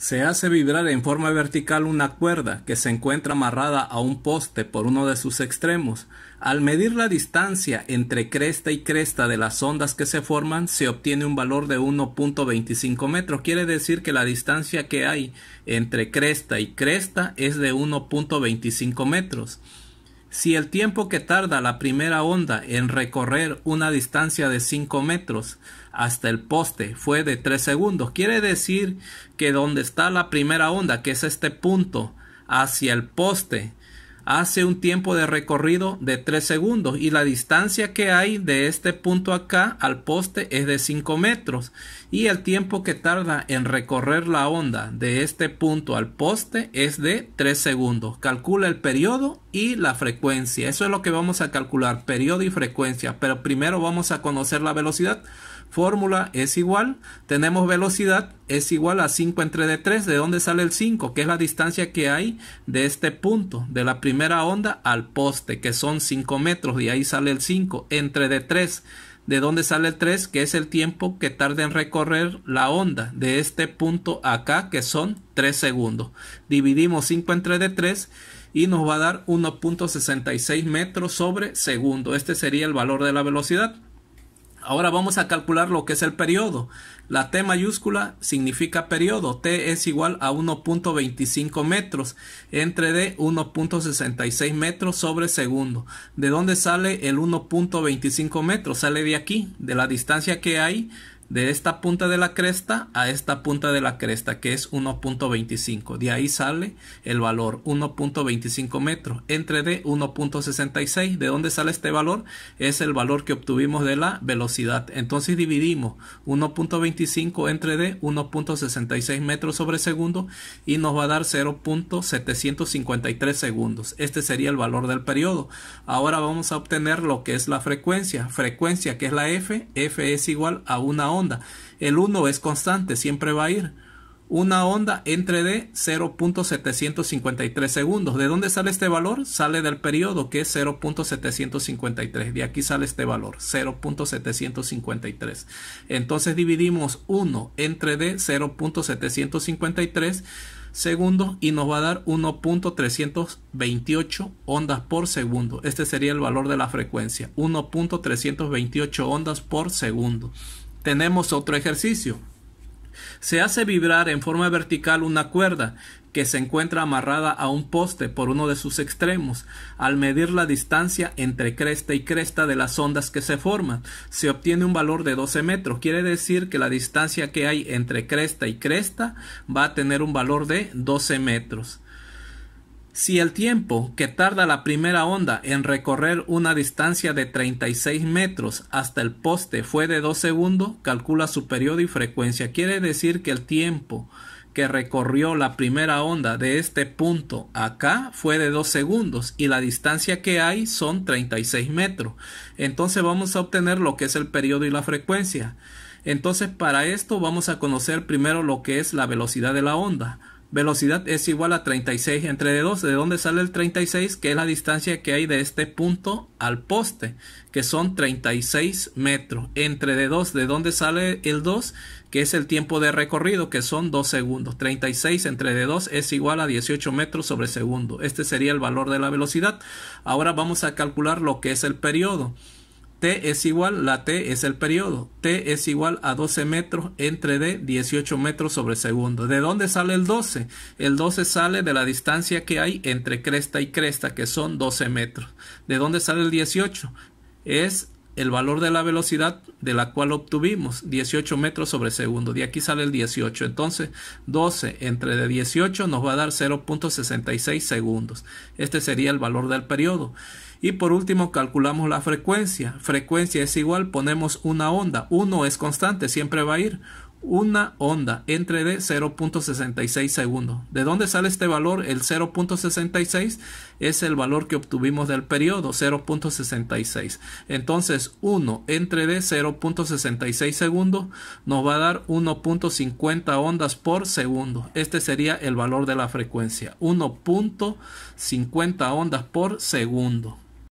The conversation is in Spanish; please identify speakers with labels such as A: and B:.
A: Se hace vibrar en forma vertical una cuerda que se encuentra amarrada a un poste por uno de sus extremos. Al medir la distancia entre cresta y cresta de las ondas que se forman, se obtiene un valor de 1.25 metros. Quiere decir que la distancia que hay entre cresta y cresta es de 1.25 metros. Si el tiempo que tarda la primera onda en recorrer una distancia de 5 metros hasta el poste fue de 3 segundos, quiere decir que donde está la primera onda, que es este punto, hacia el poste, hace un tiempo de recorrido de 3 segundos y la distancia que hay de este punto acá al poste es de 5 metros y el tiempo que tarda en recorrer la onda de este punto al poste es de 3 segundos. Calcula el periodo y la frecuencia. Eso es lo que vamos a calcular, periodo y frecuencia. Pero primero vamos a conocer la velocidad. Fórmula es igual, tenemos velocidad, es igual a 5 entre de 3 ¿De dónde sale el 5? Que es la distancia que hay de este punto, de la primera onda al poste, que son 5 metros. Y ahí sale el 5 entre de 3 ¿De dónde sale el 3? Que es el tiempo que tarda en recorrer la onda de este punto acá, que son 3 segundos. Dividimos 5 entre de 3 y nos va a dar 1.66 metros sobre segundo. Este sería el valor de la velocidad. Ahora vamos a calcular lo que es el periodo. La T mayúscula significa periodo. T es igual a 1.25 metros entre D 1.66 metros sobre segundo. ¿De dónde sale el 1.25 metros? Sale de aquí, de la distancia que hay de esta punta de la cresta a esta punta de la cresta que es 1.25 de ahí sale el valor 1.25 metros entre de 1.66 de dónde sale este valor es el valor que obtuvimos de la velocidad entonces dividimos 1.25 entre de 1.66 metros sobre segundo y nos va a dar 0.753 segundos este sería el valor del periodo ahora vamos a obtener lo que es la frecuencia frecuencia que es la f f es igual a una onda. El 1 es constante, siempre va a ir. Una onda entre de 0.753 segundos. ¿De dónde sale este valor? Sale del periodo que es 0.753. De aquí sale este valor, 0.753. Entonces dividimos 1 entre de 0.753 segundos y nos va a dar 1.328 ondas por segundo. Este sería el valor de la frecuencia, 1.328 ondas por segundo. Tenemos otro ejercicio. Se hace vibrar en forma vertical una cuerda que se encuentra amarrada a un poste por uno de sus extremos. Al medir la distancia entre cresta y cresta de las ondas que se forman, se obtiene un valor de 12 metros. Quiere decir que la distancia que hay entre cresta y cresta va a tener un valor de 12 metros. Si el tiempo que tarda la primera onda en recorrer una distancia de 36 metros hasta el poste fue de 2 segundos, calcula su periodo y frecuencia. Quiere decir que el tiempo que recorrió la primera onda de este punto acá fue de 2 segundos y la distancia que hay son 36 metros. Entonces vamos a obtener lo que es el periodo y la frecuencia. Entonces para esto vamos a conocer primero lo que es la velocidad de la onda velocidad es igual a 36 entre 2. ¿De dónde sale el 36? Que es la distancia que hay de este punto al poste, que son 36 metros. Entre de 2, ¿de dónde sale el 2? Que es el tiempo de recorrido, que son 2 segundos. 36 entre de 2 es igual a 18 metros sobre segundo. Este sería el valor de la velocidad. Ahora vamos a calcular lo que es el periodo. T es igual, la T es el periodo. T es igual a 12 metros entre D, 18 metros sobre segundo. ¿De dónde sale el 12? El 12 sale de la distancia que hay entre cresta y cresta, que son 12 metros. ¿De dónde sale el 18? Es el valor de la velocidad de la cual obtuvimos, 18 metros sobre segundo. De aquí sale el 18. Entonces, 12 entre 18 nos va a dar 0.66 segundos. Este sería el valor del periodo. Y por último, calculamos la frecuencia. Frecuencia es igual, ponemos una onda. 1 es constante, siempre va a ir una onda entre de 0.66 segundos. ¿De dónde sale este valor? El 0.66 es el valor que obtuvimos del periodo, 0.66. Entonces 1 entre de 0.66 segundos nos va a dar 1.50 ondas por segundo. Este sería el valor de la frecuencia, 1.50 ondas por segundo.